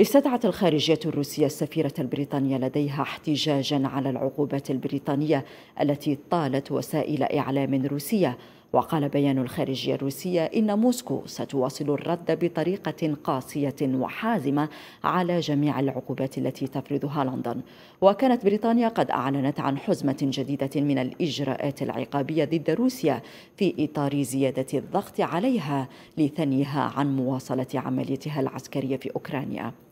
استدعت الخارجية الروسية السفيرة البريطانية لديها احتجاجا على العقوبات البريطانية التي طالت وسائل إعلام روسية وقال بيان الخارجية الروسية إن موسكو ستواصل الرد بطريقة قاسية وحازمة على جميع العقوبات التي تفرضها لندن وكانت بريطانيا قد أعلنت عن حزمة جديدة من الإجراءات العقابية ضد روسيا في إطار زيادة الضغط عليها لثنيها عن مواصلة عمليتها العسكرية في أوكرانيا